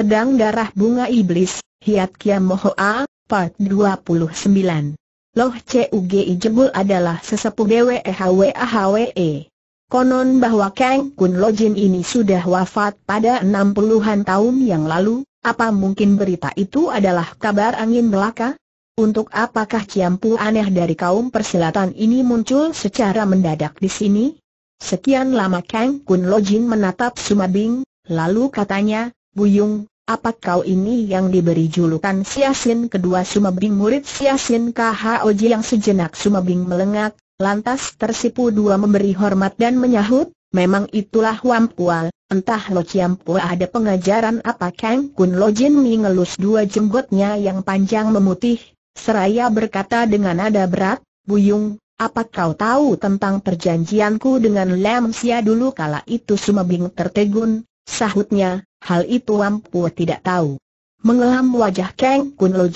Pedang Darah Bunga Iblis, Hiat Kiam Mohoa, Part 29. Loh Cugi Jebul adalah sesepuh Dewe Hwe E. Konon bahwa Kang Kun Lojin ini sudah wafat pada enam puluhan tahun yang lalu, apa mungkin berita itu adalah kabar angin belaka? Untuk apakah ciampu aneh dari kaum persilatan ini muncul secara mendadak di sini? Sekian lama Kang Kun Lojin menatap Sumabing, lalu katanya, Buyung, apa kau ini yang diberi julukan Siasin kedua Sumabing murid Siasin KHOJ yang sejenak Sumabing melengak, lantas tersipu dua memberi hormat dan menyahut, memang itulah Wampual, entah Lo Ciampua ada pengajaran apa Kang Kun Lo Jin mengelus dua jenggotnya yang panjang memutih, seraya berkata dengan nada berat, Buyung, apa kau tahu tentang perjanjianku dengan Lam Sia dulu kala itu Sumabing tertegun, sahutnya, Hal itu Wampu tidak tahu. Mengelam wajah Kang Kun Lo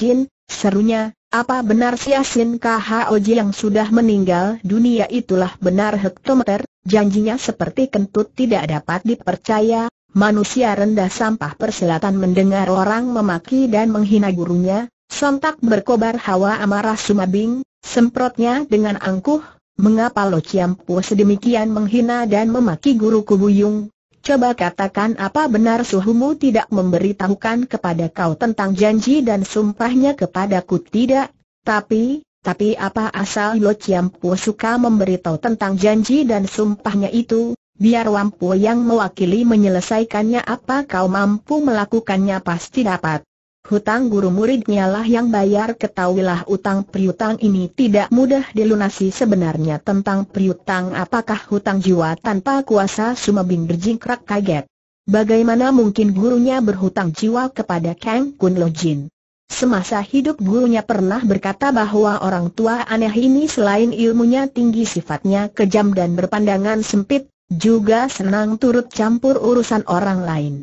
serunya, apa benar si Asin oji yang sudah meninggal dunia itulah benar hektometer, janjinya seperti kentut tidak dapat dipercaya, manusia rendah sampah persilatan mendengar orang memaki dan menghina gurunya, sontak berkobar hawa amarah sumabing, semprotnya dengan angkuh, mengapa Lo Ciampu sedemikian menghina dan memaki guru kubuyung, Coba katakan apa benar suhumu tidak memberitahukan kepada kau tentang janji dan sumpahnya kepadaku tidak? Tapi, tapi apa asal Lo Chiampu suka memberitahu tentang janji dan sumpahnya itu? Biar Wampu yang mewakili menyelesaikannya apa kau mampu melakukannya pasti dapat. Hutang guru muridnya lah yang bayar ketahuilah utang priutang ini tidak mudah dilunasi sebenarnya tentang priutang, apakah hutang jiwa tanpa kuasa Sumabing berjingkrak kaget. Bagaimana mungkin gurunya berhutang jiwa kepada Kang Kun Lo Jin? Semasa hidup gurunya pernah berkata bahwa orang tua aneh ini selain ilmunya tinggi sifatnya kejam dan berpandangan sempit, juga senang turut campur urusan orang lain.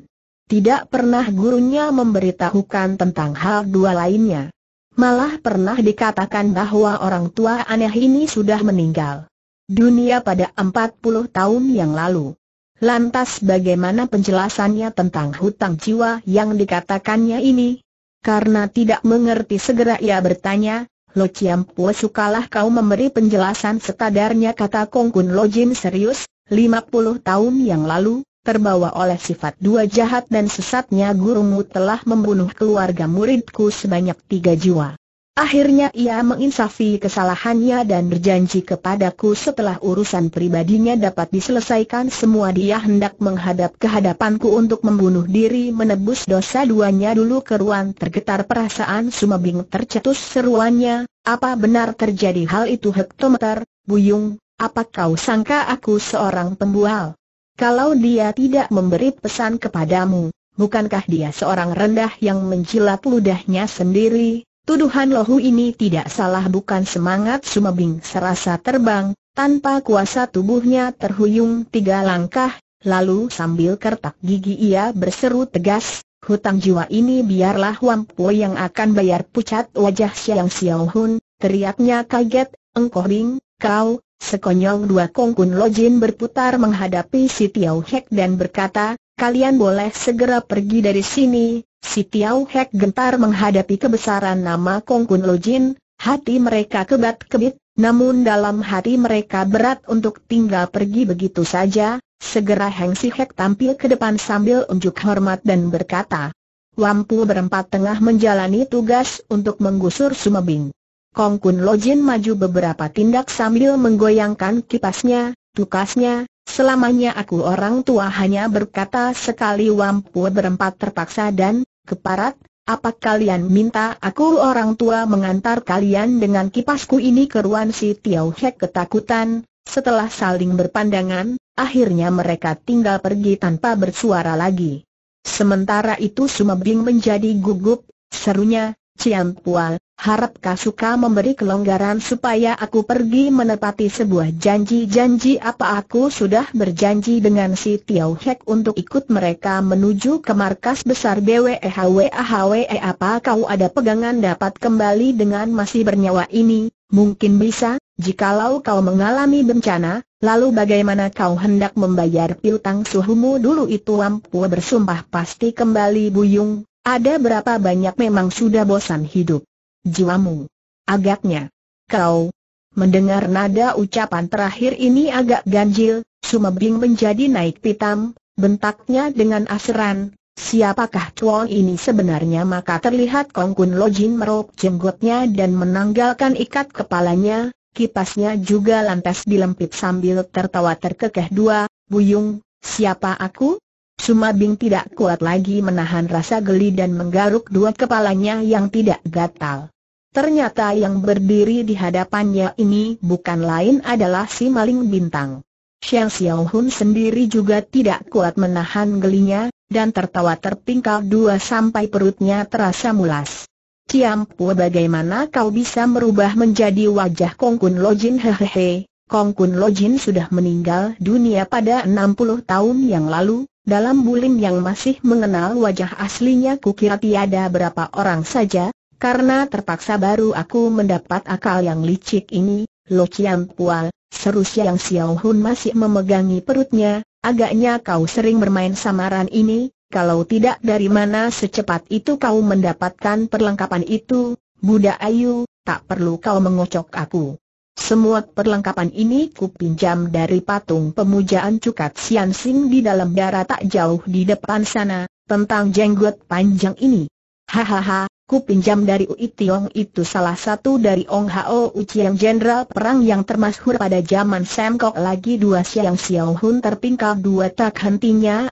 Tidak pernah gurunya memberitahukan tentang hal dua lainnya. Malah pernah dikatakan bahwa orang tua aneh ini sudah meninggal dunia pada 40 tahun yang lalu. Lantas bagaimana penjelasannya tentang hutang jiwa yang dikatakannya ini? Karena tidak mengerti segera ia bertanya, Lo Chiampu sukalah kau memberi penjelasan sekadarnya kata Kong Kun Lo Jin serius, 50 tahun yang lalu, terbawa oleh sifat dua jahat dan sesatnya gurumu telah membunuh keluarga muridku sebanyak tiga jiwa. Akhirnya ia menginsafi kesalahannya dan berjanji kepadaku setelah urusan pribadinya dapat diselesaikan semua dia hendak menghadap kehadapanku untuk membunuh diri menebus dosa duanya dulu keruan tergetar perasaan sumabing tercetus seruannya, apa benar terjadi hal itu hektometer, Buyung, apa kau sangka aku seorang pembual? Kalau dia tidak memberi pesan kepadamu, bukankah dia seorang rendah yang menjilat ludahnya sendiri? Tuduhan lohu ini tidak salah bukan semangat sumabing serasa terbang, tanpa kuasa tubuhnya terhuyung tiga langkah, lalu sambil kertak gigi ia berseru tegas, Hutang jiwa ini biarlah Wampu yang akan bayar pucat wajah Siang Xiao Hun, teriaknya kaget, Engkoh Bing, Kau, sekonyong dua Kongkun Lojin berputar menghadapi si Tiau Hek dan berkata, kalian boleh segera pergi dari sini. Si Tiau Hek gentar menghadapi kebesaran nama Kongkun Lojin, hati mereka kebat-kebit, namun dalam hati mereka berat untuk tinggal pergi begitu saja. Segera Heng Si Hek tampil ke depan sambil unjuk hormat dan berkata, Wampu berempat tengah menjalani tugas untuk menggusur Sumebing. Kong Kun Lojin maju beberapa tindak sambil menggoyangkan kipasnya, tukasnya, selamanya aku orang tua hanya berkata sekali wampu berempat terpaksa dan, keparat, apa kalian minta aku orang tua mengantar kalian dengan kipasku ini ke keruan si Tiau Hek ketakutan? Setelah saling berpandangan, akhirnya mereka tinggal pergi tanpa bersuara lagi. Sementara itu Sumabing menjadi gugup, serunya, Cian Pual, harap kau suka memberi kelonggaran supaya aku pergi menepati sebuah janji-janji apa aku sudah berjanji dengan si Tiau Hek untuk ikut mereka menuju ke markas besar BWEHWAHWE e. apa kau ada pegangan dapat kembali dengan masih bernyawa ini, mungkin bisa, jikalau kau mengalami bencana, lalu bagaimana kau hendak membayar piutang suhumu dulu itu Wampu bersumpah pasti kembali buyung, ada berapa banyak memang sudah bosan hidup jiwamu. Agaknya, kau mendengar nada ucapan terakhir ini agak ganjil, Sumebing menjadi naik pitam, bentaknya dengan aseran. Siapakah Chuan ini sebenarnya maka terlihat kongkun login Lojin merok jenggotnya dan menanggalkan ikat kepalanya, kipasnya juga lantas dilempit sambil tertawa terkekeh dua, Buyung, siapa aku? Sumabing tidak kuat lagi menahan rasa geli dan menggaruk dua kepalanya yang tidak gatal. Ternyata yang berdiri di hadapannya ini bukan lain adalah si maling bintang. Xiang Xiaohun sendiri juga tidak kuat menahan gelinya, dan tertawa terpingkal dua sampai perutnya terasa mulas. Ciampu bagaimana kau bisa merubah menjadi wajah Kong Lo Lojin hehehe, Kong Lo Lojin sudah meninggal dunia pada 60 tahun yang lalu, dalam Bulim yang masih mengenal wajah aslinya kukira tiada berapa orang saja, karena terpaksa baru aku mendapat akal yang licik ini, Lo Chiam Pual, seru Siang Xiao Hun masih memegangi perutnya, agaknya kau sering bermain samaran ini, kalau tidak dari mana secepat itu kau mendapatkan perlengkapan itu, Buddha Ayu, tak perlu kau mengocok aku. Semua perlengkapan ini kupinjam dari patung pemujaan Cukat Sian Sing di dalam darah tak jauh di depan sana, tentang jenggot panjang ini. Hahaha, kupinjam dari Ui Tiong itu salah satu dari Ong Hao uciang jenderal perang yang termasyhur pada zaman Sam Kok lagi dua siang Xiao Hun terpingkal dua tak hentinya,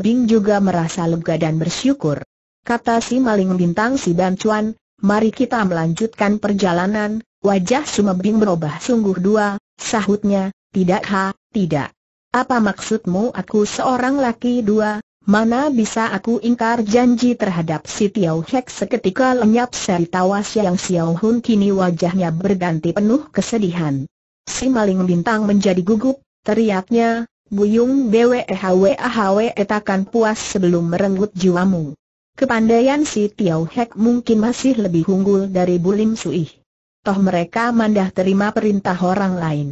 Bing juga merasa lega dan bersyukur. Kata si maling bintang si dan Chuan, mari kita melanjutkan perjalanan, Wajah Sumebing berubah sungguh dua, sahutnya, tidak ha, tidak. Apa maksudmu aku seorang laki dua, mana bisa aku ingkar janji terhadap si Tiau Hek seketika lenyap seri tawas yang Siau Hun kini wajahnya berganti penuh kesedihan. Si maling bintang menjadi gugup, teriaknya, Buyung BWHW AHW etakan puas sebelum merenggut jiwamu. Kepandaian si Tiau Hek mungkin masih lebih unggul dari Bulim Suih toh mereka mandah terima perintah orang lain.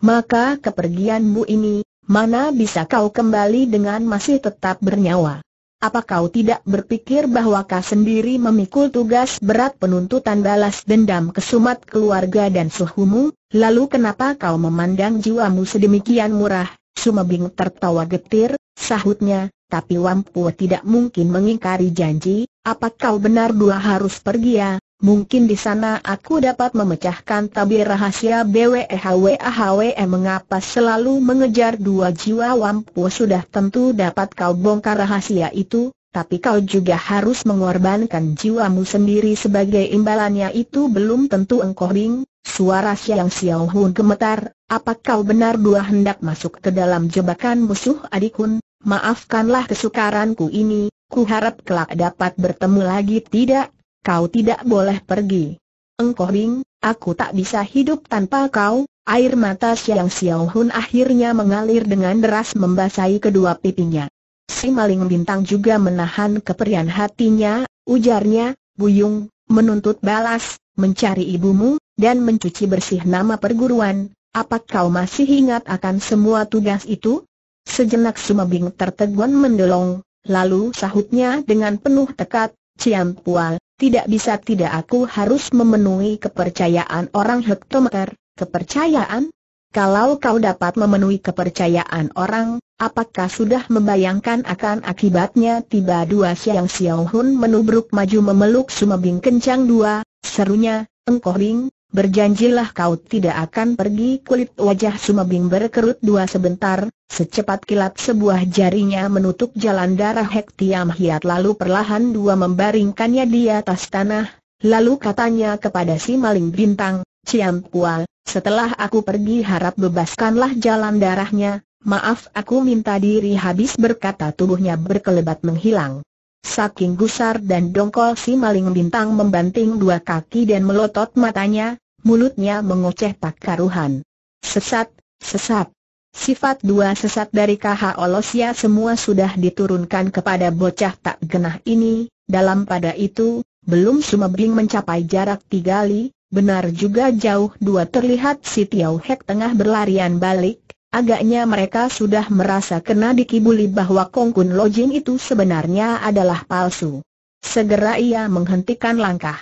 Maka kepergianmu ini, mana bisa kau kembali dengan masih tetap bernyawa? Apa kau tidak berpikir bahwa kau sendiri memikul tugas berat penuntutan balas dendam kesumat keluarga dan suhumu, lalu kenapa kau memandang jiwamu sedemikian murah? Sumabing tertawa getir, sahutnya, tapi Wampu tidak mungkin mengingkari janji, apa kau benar dua harus pergi ya, Mungkin di sana aku dapat memecahkan tabir rahasia BWHWAHWE mengapa selalu mengejar dua jiwa Wampu sudah tentu dapat kau bongkar rahasia itu, tapi kau juga harus mengorbankan jiwamu sendiri sebagai imbalannya itu belum tentu engkau ring, suara Siang Xiao Hun gemetar, apa kau benar dua hendak masuk ke dalam jebakan musuh adikun, maafkanlah kesukaranku ini, ku harap kelak dapat bertemu lagi tidak kau tidak boleh pergi. Engkau Bing, aku tak bisa hidup tanpa kau, air mata siang Xiao Hun akhirnya mengalir dengan deras membasahi kedua pipinya. Si maling bintang juga menahan keperian hatinya, ujarnya, Buyung, menuntut balas, mencari ibumu, dan mencuci bersih nama perguruan, apa kau masih ingat akan semua tugas itu? Sejenak Sumabing tertegun mendelong, lalu sahutnya dengan penuh tekad, Ciam Pual, tidak bisa tidak aku harus memenuhi kepercayaan orang hektometer, kepercayaan? Kalau kau dapat memenuhi kepercayaan orang, apakah sudah membayangkan akan akibatnya tiba dua siang Xiao Hun menubruk maju memeluk Sumabing kencang dua, serunya, engkau ring. Berjanjilah kau tidak akan pergi kulit wajah Sumabing berkerut dua sebentar, secepat kilat sebuah jarinya menutup jalan darah Hek Tiam Hiat lalu perlahan dua membaringkannya di atas tanah, lalu katanya kepada si maling bintang, Ciam Pual, setelah aku pergi harap bebaskanlah jalan darahnya, maaf aku minta diri habis berkata tubuhnya berkelebat menghilang. Saking gusar dan dongkol si maling bintang membanting dua kaki dan melotot matanya, mulutnya mengoceh tak karuhan. Sesat, sesat. Sifat dua sesat dari KH Olosia semua sudah diturunkan kepada bocah tak genah ini, dalam pada itu, belum semua bing mencapai jarak tiga li, benar juga jauh dua terlihat si Tiau Hek tengah berlarian balik, Agaknya mereka sudah merasa kena dikibuli bahwa Kong Kun Lojin itu sebenarnya adalah palsu. Segera ia menghentikan langkah.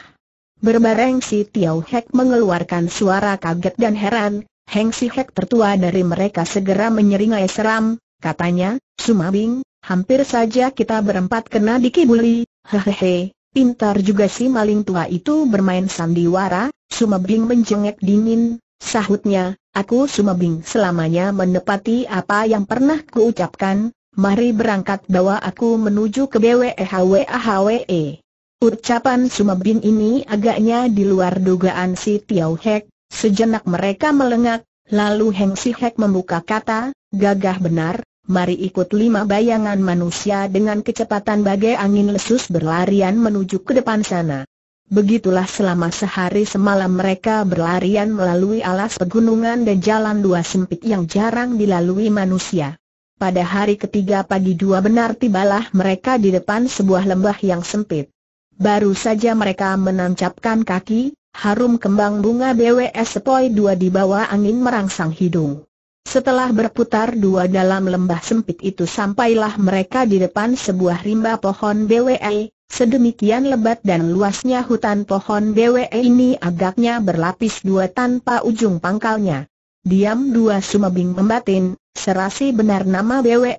Berbareng si Tiau Hek mengeluarkan suara kaget dan heran, Heng Si Hek tertua dari mereka segera menyeringai seram, katanya, Sumabing, hampir saja kita berempat kena dikibuli, hehehe, pintar juga si maling tua itu bermain sandiwara, Sumabing menjengek dingin, Sahutnya, aku Sumabing selamanya menepati apa yang pernah kuucapkan, mari berangkat bawa aku menuju ke BWEHWAHWE. E. Ucapan Sumabing ini agaknya di luar dugaan si Tiau Hek, sejenak mereka melengak, lalu Heng Si Hek membuka kata, gagah benar, Mari ikut lima bayangan manusia dengan kecepatan bagai angin lesus berlarian menuju ke depan sana. Begitulah selama sehari semalam mereka berlarian melalui alas pegunungan dan jalan dua sempit yang jarang dilalui manusia. Pada hari ketiga pagi dua benar tibalah mereka di depan sebuah lembah yang sempit. Baru saja mereka menancapkan kaki, harum kembang bunga BWS sepoi dua di bawah angin merangsang hidung. Setelah berputar dua dalam lembah sempit itu sampailah mereka di depan sebuah rimba pohon BWE, Sedemikian lebat dan luasnya hutan pohon BWE ini agaknya berlapis dua tanpa ujung pangkalnya. Diam dua sumabing membatin, serasi benar nama BWE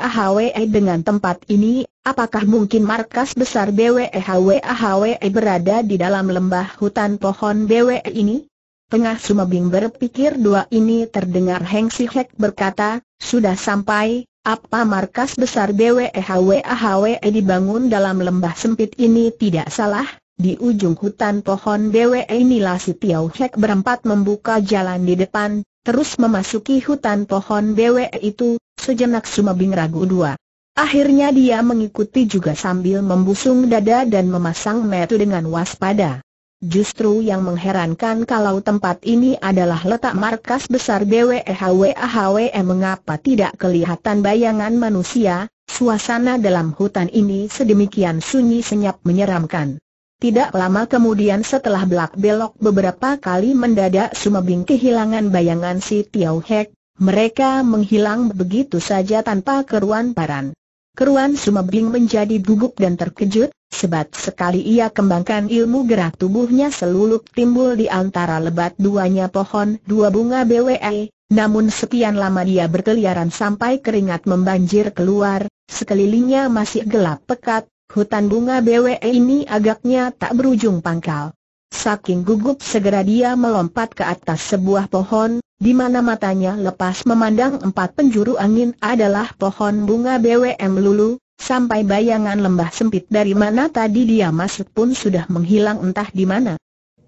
HWE dengan tempat ini, apakah mungkin markas besar BWE HWE berada di dalam lembah hutan pohon BWE ini? Tengah sumabing berpikir dua ini terdengar Heng Hek berkata, sudah sampai, apa markas besar BWEHWAHWE e e dibangun dalam lembah sempit ini tidak salah? Di ujung hutan pohon BWE inilah si Tiau Hek berempat membuka jalan di depan, terus memasuki hutan pohon BWE itu, sejenak Sumabing ragu dua. Akhirnya dia mengikuti juga sambil membusung dada dan memasang metu dengan waspada. Justru yang mengherankan kalau tempat ini adalah letak markas besar GWHWAHWE mengapa tidak kelihatan bayangan manusia, suasana dalam hutan ini sedemikian sunyi senyap menyeramkan. Tidak lama kemudian setelah belak-belok beberapa kali mendadak sumabing kehilangan bayangan si Tiau Hek, mereka menghilang begitu saja tanpa keruan paran. Keruan sumabing menjadi gugup dan terkejut, Sebab sekali ia kembangkan ilmu gerak tubuhnya seluluk timbul di antara lebat duanya pohon dua bunga BWE, namun sekian lama dia berkeliaran sampai keringat membanjir keluar, sekelilingnya masih gelap pekat, hutan bunga BWE ini agaknya tak berujung pangkal. Saking gugup segera dia melompat ke atas sebuah pohon, di mana matanya lepas memandang empat penjuru angin adalah pohon bunga BWM e lulu, Sampai bayangan lembah sempit dari mana tadi dia masuk pun sudah menghilang entah di mana.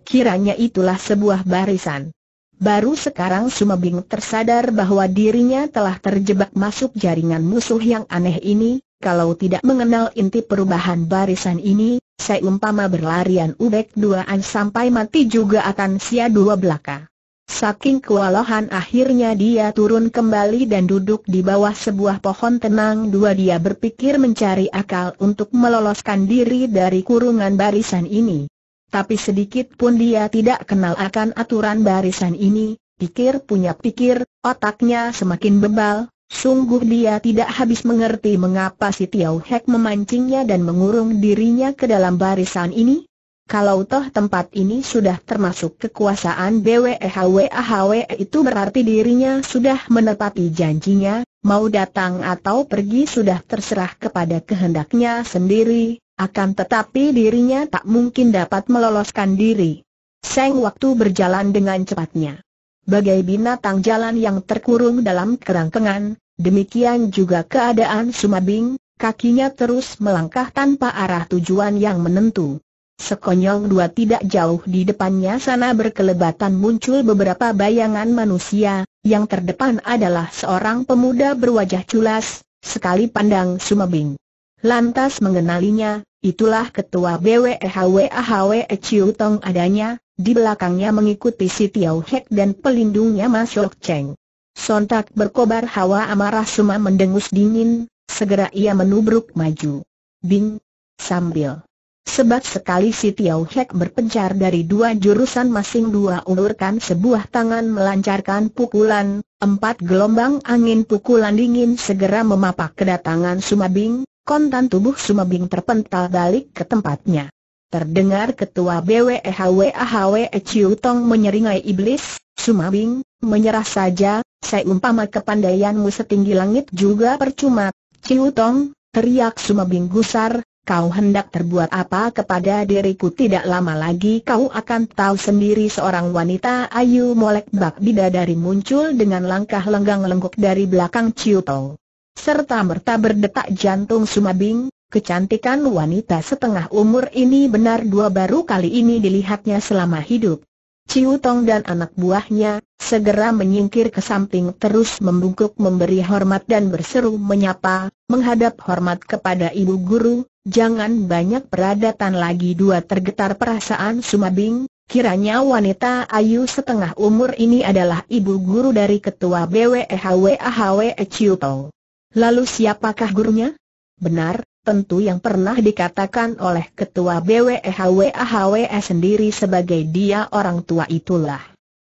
Kiranya itulah sebuah barisan. Baru sekarang Sumebing tersadar bahwa dirinya telah terjebak masuk jaringan musuh yang aneh ini, kalau tidak mengenal inti perubahan barisan ini, saya umpama berlarian ubek duaan sampai mati juga akan sia dua belaka. Saking kewalahan akhirnya dia turun kembali dan duduk di bawah sebuah pohon tenang dua dia berpikir mencari akal untuk meloloskan diri dari kurungan barisan ini. Tapi sedikit pun dia tidak kenal akan aturan barisan ini, pikir punya pikir, otaknya semakin bebal, sungguh dia tidak habis mengerti mengapa si Tiau Hek memancingnya dan mengurung dirinya ke dalam barisan ini, kalau toh tempat ini sudah termasuk kekuasaan BWEHWAHW itu berarti dirinya sudah menepati janjinya, mau datang atau pergi sudah terserah kepada kehendaknya sendiri, akan tetapi dirinya tak mungkin dapat meloloskan diri. Seng waktu berjalan dengan cepatnya. Bagai binatang jalan yang terkurung dalam kerangkengan, demikian juga keadaan Sumabing, kakinya terus melangkah tanpa arah tujuan yang menentu. Sekonyong dua tidak jauh di depannya sana berkelebatan muncul beberapa bayangan manusia, yang terdepan adalah seorang pemuda berwajah culas, sekali pandang sumebing. Lantas mengenalinya, itulah ketua BWHWAHW Chiu Tong adanya, di belakangnya mengikuti si Tiau Hek dan pelindungnya Mas Yok Cheng. Sontak berkobar hawa amarah Suma mendengus dingin, segera ia menubruk maju. Bing! Sambil Sebab sekali si Tiau Hek berpencar dari dua jurusan masing dua ulurkan sebuah tangan melancarkan pukulan, empat gelombang angin pukulan dingin segera memapak kedatangan Sumabing, kontan tubuh Sumabing terpental balik ke tempatnya. Terdengar ketua BWEHWAHWE Ciu Tong menyeringai iblis, Sumabing, menyerah saja, saya umpama kepandaianmu setinggi langit juga percuma, Ciu Tong, teriak Sumabing gusar, kau hendak terbuat apa kepada diriku tidak lama lagi kau akan tahu sendiri seorang wanita ayu molek bak bidadari muncul dengan langkah lenggang lengkuk dari belakang Ciu Tong. Serta merta berdetak jantung sumabing, kecantikan wanita setengah umur ini benar dua baru kali ini dilihatnya selama hidup. Ciu Tong dan anak buahnya, segera menyingkir ke samping terus membungkuk memberi hormat dan berseru menyapa, menghadap hormat kepada ibu guru, Jangan banyak peradatan lagi dua tergetar perasaan Sumabing, kiranya wanita ayu setengah umur ini adalah ibu guru dari ketua BWEHWAHWE Ciuto. Lalu siapakah gurunya? Benar, tentu yang pernah dikatakan oleh ketua BWEHWAHWE sendiri sebagai dia orang tua itulah.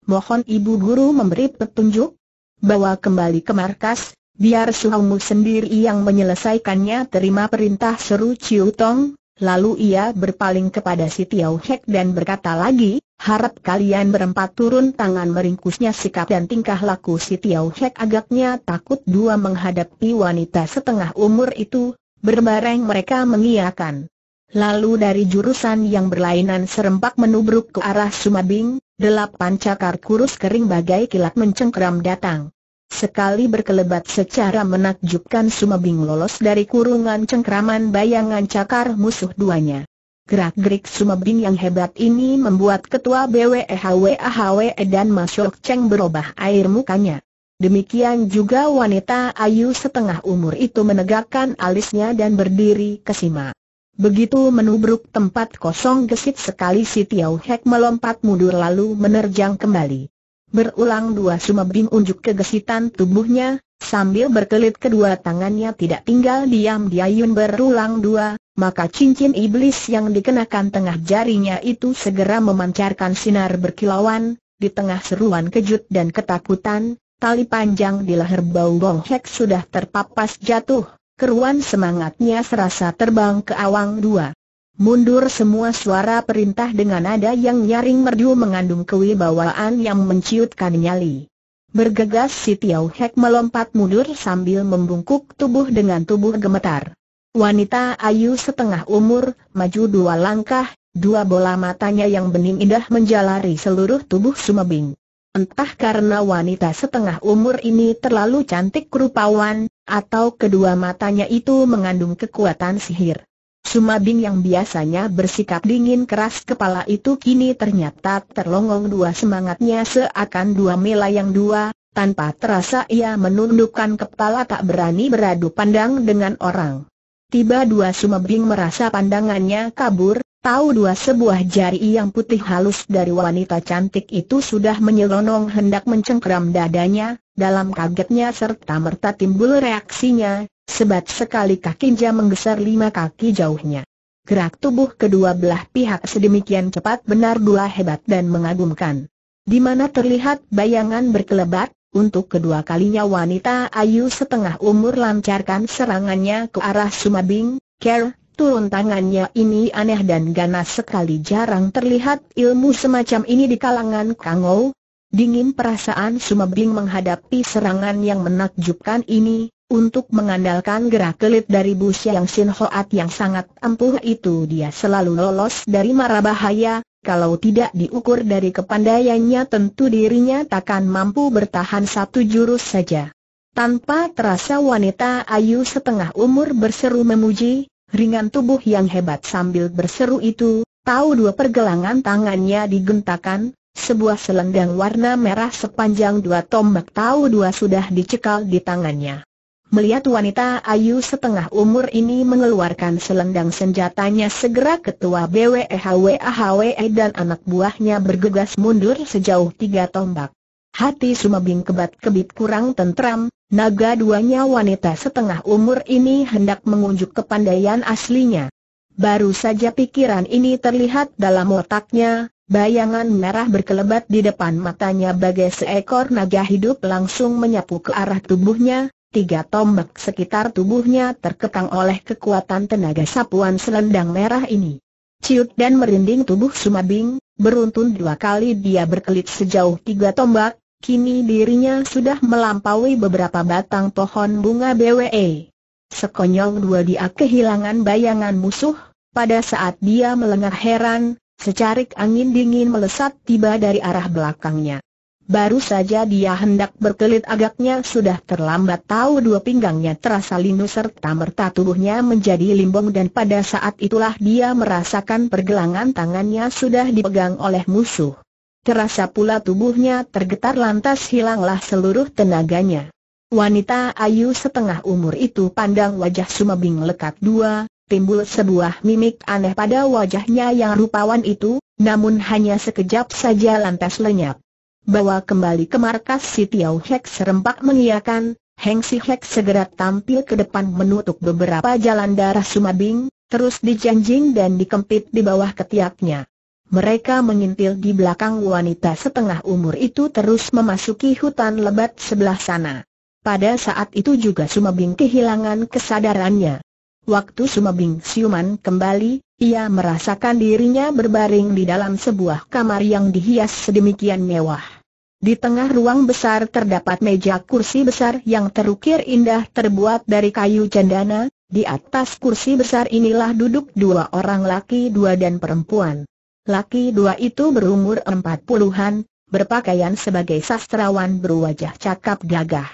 Mohon ibu guru memberi petunjuk, bawa kembali ke markas, Biar suhumu sendiri yang menyelesaikannya terima perintah seru Chiu Tong, lalu ia berpaling kepada si Tiau Hek dan berkata lagi, harap kalian berempat turun tangan meringkusnya sikap dan tingkah laku si Tiau Hek agaknya takut dua menghadapi wanita setengah umur itu, berbareng mereka mengiakan. Lalu dari jurusan yang berlainan serempak menubruk ke arah Sumabing, delapan cakar kurus kering bagai kilat mencengkram datang. Sekali berkelebat secara menakjubkan Sumabing lolos dari kurungan cengkraman bayangan cakar musuh duanya. Gerak-gerik Sumabing yang hebat ini membuat ketua BWEHWAHWE dan Mas Cheng berubah air mukanya. Demikian juga wanita ayu setengah umur itu menegakkan alisnya dan berdiri kesima. Begitu menubruk tempat kosong gesit sekali si Tiau Hek melompat mundur lalu menerjang kembali. Berulang dua Sumabing unjuk kegesitan tubuhnya, sambil berkelit kedua tangannya tidak tinggal diam diayun berulang dua, maka cincin iblis yang dikenakan tengah jarinya itu segera memancarkan sinar berkilauan, di tengah seruan kejut dan ketakutan, tali panjang di leher bau Bong Hek sudah terpapas jatuh, keruan semangatnya serasa terbang ke awang dua. Mundur semua suara perintah dengan nada yang nyaring merdu mengandung kewibawaan yang menciutkan nyali. Bergegas si Tiau Hek melompat mundur sambil membungkuk tubuh dengan tubuh gemetar. Wanita ayu setengah umur, maju dua langkah, dua bola matanya yang bening indah menjalari seluruh tubuh Sumebing. Entah karena wanita setengah umur ini terlalu cantik rupawan, atau kedua matanya itu mengandung kekuatan sihir. Sumabing yang biasanya bersikap dingin keras kepala itu kini ternyata terlongong dua semangatnya seakan dua mela yang dua, tanpa terasa ia menundukkan kepala tak berani beradu pandang dengan orang. Tiba dua Sumabing merasa pandangannya kabur, tahu dua sebuah jari yang putih halus dari wanita cantik itu sudah menyelonong hendak mencengkram dadanya, dalam kagetnya serta merta timbul reaksinya, Sebat sekali kaki kakinya menggeser lima kaki jauhnya. Gerak tubuh kedua belah pihak sedemikian cepat benar-benar hebat dan mengagumkan. Di mana terlihat bayangan berkelebat, untuk kedua kalinya wanita ayu setengah umur lancarkan serangannya ke arah Sumabing, Ker, turun tangannya ini aneh dan ganas sekali jarang terlihat ilmu semacam ini di kalangan Kangou. Dingin perasaan Sumabing menghadapi serangan yang menakjubkan ini, untuk mengandalkan gerak kelit dari Bu Xiang Sin Hoat yang sangat ampuh itu dia selalu lolos dari mara bahaya, kalau tidak diukur dari kepandaiannya tentu dirinya takkan mampu bertahan satu jurus saja. Tanpa terasa wanita ayu setengah umur berseru memuji, ringan tubuh yang hebat sambil berseru itu, tahu dua pergelangan tangannya digentakan, sebuah selendang warna merah sepanjang dua tombak tahu dua sudah dicekal di tangannya. Melihat wanita ayu setengah umur ini mengeluarkan selendang senjatanya segera ketua BWEHWAHWE e dan anak buahnya bergegas mundur sejauh tiga tombak. Hati Sumabing kebat-kebit kurang tentram, naga duanya wanita setengah umur ini hendak mengunjuk kepandaian aslinya. Baru saja pikiran ini terlihat dalam otaknya, Bayangan merah berkelebat di depan matanya bagai seekor naga hidup langsung menyapu ke arah tubuhnya, tiga tombak sekitar tubuhnya terkekang oleh kekuatan tenaga sapuan selendang merah ini. Ciut dan merinding tubuh Sumabing, beruntun dua kali dia berkelit sejauh tiga tombak, kini dirinya sudah melampaui beberapa batang pohon bunga BWE. Sekonyong dua dia kehilangan bayangan musuh, pada saat dia melengah heran, secarik angin dingin melesat tiba dari arah belakangnya. Baru saja dia hendak berkelit agaknya sudah terlambat tahu dua pinggangnya terasa linu serta merta tubuhnya menjadi limbung dan pada saat itulah dia merasakan pergelangan tangannya sudah dipegang oleh musuh. Terasa pula tubuhnya tergetar lantas hilanglah seluruh tenaganya. Wanita ayu setengah umur itu pandang wajah Sumabing lekat dua, timbul sebuah mimik aneh pada wajahnya yang rupawan itu, namun hanya sekejap saja lantas lenyap bawa kembali ke markas si Tiau Hek serempak mengiakan, Heng Si Hek segera tampil ke depan menutup beberapa jalan darah Sumabing, terus dijanjing dan dikempit di bawah ketiaknya. Mereka mengintil di belakang wanita setengah umur itu terus memasuki hutan lebat sebelah sana. Pada saat itu juga Sumabing kehilangan kesadarannya. Waktu Sumabing siuman kembali, ia merasakan dirinya berbaring di dalam sebuah kamar yang dihias sedemikian mewah. Di tengah ruang besar terdapat meja kursi besar yang terukir indah terbuat dari kayu cendana, di atas kursi besar inilah duduk dua orang laki dua dan perempuan. Laki dua itu berumur empat puluhan, berpakaian sebagai sastrawan berwajah cakap gagah.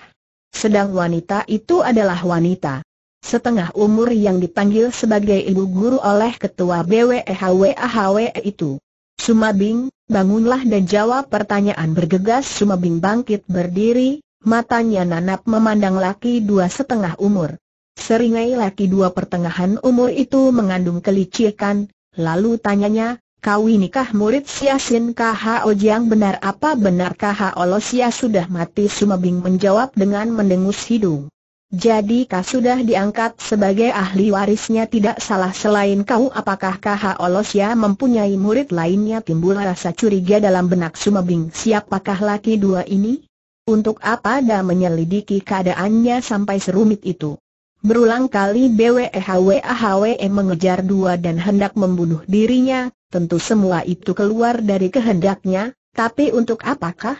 Sedang wanita itu adalah wanita setengah umur yang dipanggil sebagai ibu guru oleh ketua BWEHWAHWE itu. Sumabing, bangunlah dan jawab pertanyaan bergegas Sumabing bangkit berdiri, matanya nanap memandang laki dua setengah umur. Seringai laki dua pertengahan umur itu mengandung kelicikan, lalu tanyanya, kau inikah murid Siasin kah Ojiang benar apa benar KH Olosia sudah mati Sumabing menjawab dengan mendengus hidung. Jadi kau sudah diangkat sebagai ahli warisnya tidak salah selain kau apakah KH Olosya mempunyai murid lainnya timbul rasa curiga dalam benak Sumabing siapakah laki dua ini? Untuk apa dah menyelidiki keadaannya sampai serumit itu? Berulang kali BWEHWAHWE mengejar dua dan hendak membunuh dirinya, tentu semua itu keluar dari kehendaknya, tapi untuk apakah?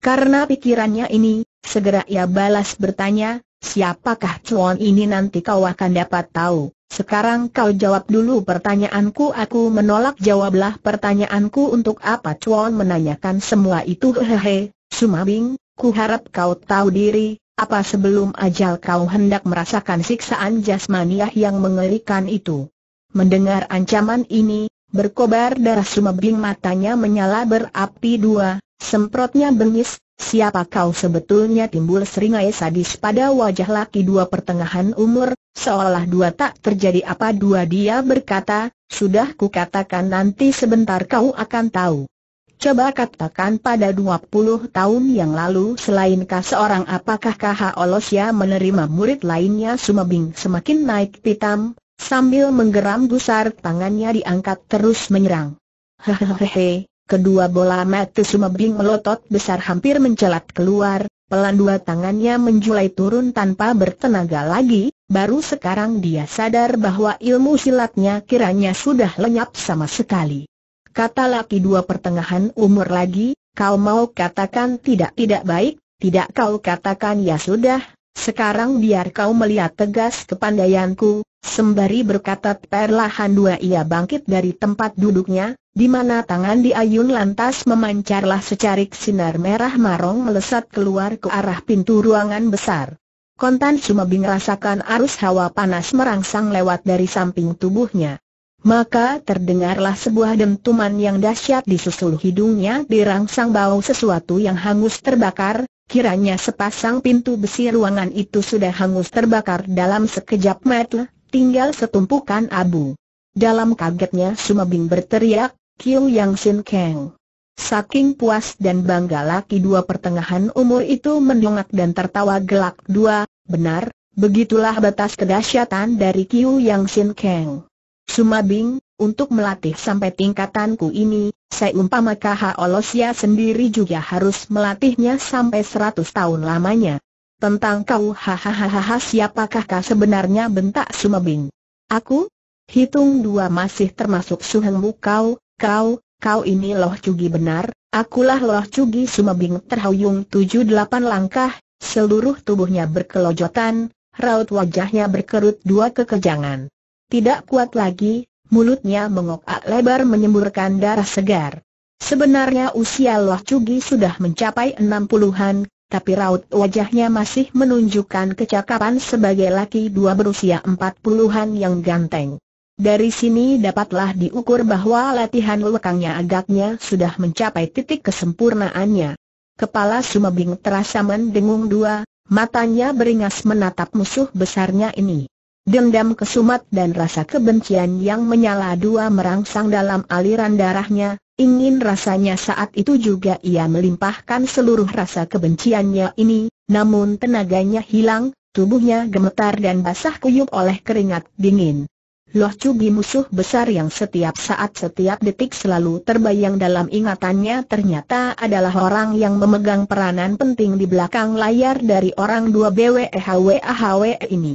Karena pikirannya ini, segera ia balas bertanya, Siapakah cuan ini nanti kau akan dapat tahu. Sekarang kau jawab dulu pertanyaanku Aku menolak jawablah pertanyaanku Untuk apa cuan menanyakan semua itu Hehehe, Sumabing, ku harap kau tahu diri Apa sebelum ajal kau hendak merasakan siksaan jasmaniah yang mengerikan itu Mendengar ancaman ini, berkobar darah Sumabing matanya menyala berapi dua Semprotnya bengis, Siapa kau sebetulnya timbul seringai sadis pada wajah laki dua pertengahan umur, seolah dua tak terjadi apa dua dia berkata, sudah kukatakan nanti sebentar kau akan tahu. Coba katakan pada 20 tahun yang lalu selainkah seorang apakah KH Olosya menerima murid lainnya Sumabing semakin naik pitam, sambil menggeram gusar tangannya diangkat terus menyerang. Hehehe, Kedua bola mata Sumebing melotot besar hampir mencelat keluar, pelan dua tangannya menjulai turun tanpa bertenaga lagi, baru sekarang dia sadar bahwa ilmu silatnya kiranya sudah lenyap sama sekali. Kata laki dua pertengahan umur lagi, kau mau katakan tidak-tidak baik, tidak kau katakan ya sudah, sekarang biar kau melihat tegas kepandaianku, Sembari berkata perlahan dua ia bangkit dari tempat duduknya, di mana tangan diayun lantas memancarlah secarik sinar merah marong melesat keluar ke arah pintu ruangan besar. Kontan Sumabing rasakan arus hawa panas merangsang lewat dari samping tubuhnya. Maka terdengarlah sebuah dentuman yang dahsyat di susul hidungnya dirangsang bau sesuatu yang hangus terbakar, kiranya sepasang pintu besi ruangan itu sudah hangus terbakar dalam sekejap mata, tinggal setumpukan abu. Dalam kagetnya Sumabing berteriak, Kiu Yang Sin Kang. Saking puas dan bangga laki dua pertengahan umur itu mendongak dan tertawa gelak dua, benar, begitulah batas kedahsyatan dari Kiu Yang Sin Kang. Sumabing, untuk melatih sampai tingkatanku ini, saya umpama Kaha Olosia sendiri juga harus melatihnya sampai 100 tahun lamanya. Tentang kau hahaha siapakah kau sebenarnya bentak Sumebing? Aku? Hitung dua masih termasuk suhengmu kau, kau, kau ini loh cugi benar, akulah loh cugi Sumebing terhuyung tujuh delapan langkah, seluruh tubuhnya berkelojotan, raut wajahnya berkerut dua kekejangan. Tidak kuat lagi, mulutnya mengokak lebar menyemburkan darah segar. Sebenarnya usia Loh Cugi sudah mencapai enam puluhan, tapi raut wajahnya masih menunjukkan kecakapan sebagai laki dua berusia empat puluhan yang ganteng. Dari sini dapatlah diukur bahwa latihan lekangnya agaknya sudah mencapai titik kesempurnaannya. Kepala Sumabing terasa mendengung dua, matanya beringas menatap musuh besarnya ini. Dendam kesumat dan rasa kebencian yang menyala dua merangsang dalam aliran darahnya, Ingin rasanya saat itu juga ia melimpahkan seluruh rasa kebenciannya ini, namun tenaganya hilang, tubuhnya gemetar dan basah kuyup oleh keringat dingin. Loh Cubi musuh besar yang setiap saat setiap detik selalu terbayang dalam ingatannya ternyata adalah orang yang memegang peranan penting di belakang layar dari orang dua BWEHWAHW e e ini.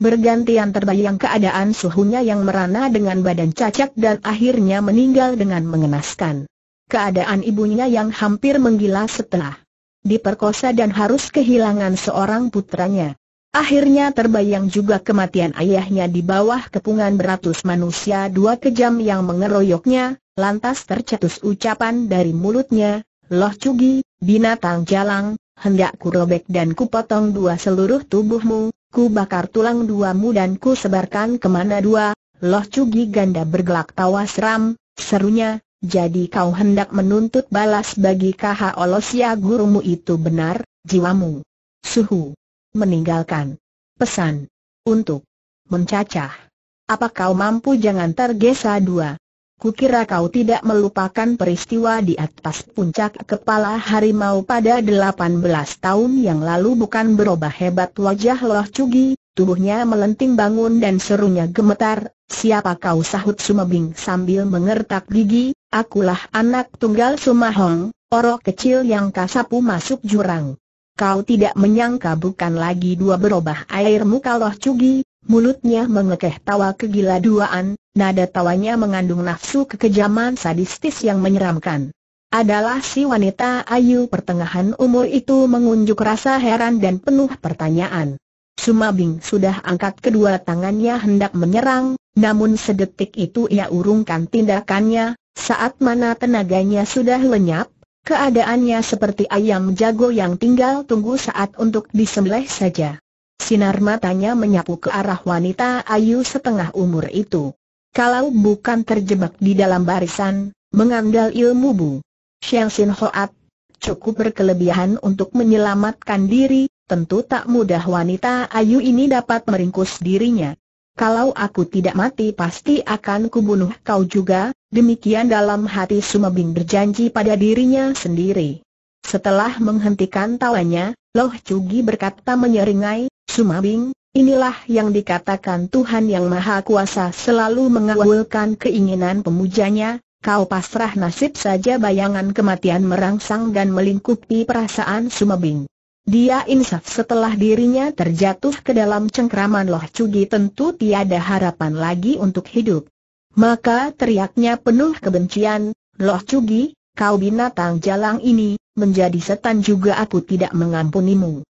Bergantian terbayang keadaan suhunya yang merana dengan badan cacat dan akhirnya meninggal dengan mengenaskan. Keadaan ibunya yang hampir menggila setelah diperkosa dan harus kehilangan seorang putranya. Akhirnya terbayang juga kematian ayahnya di bawah kepungan beratus manusia dua kejam yang mengeroyoknya, lantas tercetus ucapan dari mulutnya, Loh Cugi, binatang jalang, hendak kurobek dan kupotong dua seluruh tubuhmu, Ku bakar tulang duamu dan ku sebarkan kemana dua, Loh Cugi Ganda bergelak tawa seram, serunya, jadi kau hendak menuntut balas bagi kaha Olosia gurumu itu benar, jiwamu. Suhu. Meninggalkan. Pesan. Untuk. Mencacah. Apa kau mampu jangan tergesa dua, Kukira kau tidak melupakan peristiwa di atas puncak kepala harimau pada 18 tahun yang lalu bukan berubah hebat wajah Loh Cugi, tubuhnya melenting bangun dan serunya gemetar, siapa kau sahut sumabing sambil mengertak gigi, akulah anak tunggal Sumahong, orok kecil yang kasapu masuk jurang. Kau tidak menyangka bukan lagi dua berubah airmu kalau Cugi, Mulutnya mengekeh tawa kegila duaan, nada tawanya mengandung nafsu kekejaman sadistis yang menyeramkan. Adalah si wanita ayu pertengahan umur itu mengunjuk rasa heran dan penuh pertanyaan. Sumabing sudah angkat kedua tangannya hendak menyerang, namun sedetik itu ia urungkan tindakannya, saat mana tenaganya sudah lenyap, keadaannya seperti ayam jago yang tinggal tunggu saat untuk disembelih saja. Sinar matanya menyapu ke arah wanita ayu setengah umur itu. Kalau bukan terjebak di dalam barisan, mengandal ilmu bu. Xiang Xin Hoat, cukup berkelebihan untuk menyelamatkan diri, tentu tak mudah wanita ayu ini dapat meringkus dirinya. Kalau aku tidak mati pasti akan kubunuh kau juga, demikian dalam hati Sumabing berjanji pada dirinya sendiri. Setelah menghentikan tawanya, Loh Cugi berkata menyeringai, Sumabing, inilah yang dikatakan Tuhan Yang Maha Kuasa selalu mengawalkan keinginan pemujanya, kau pasrah nasib saja bayangan kematian merangsang dan melingkupi perasaan Sumabing. Dia insaf setelah dirinya terjatuh ke dalam cengkraman loh cugi tentu tiada harapan lagi untuk hidup. Maka teriaknya penuh kebencian, loh cugi, kau binatang jalang ini, menjadi setan juga aku tidak mengampunimu.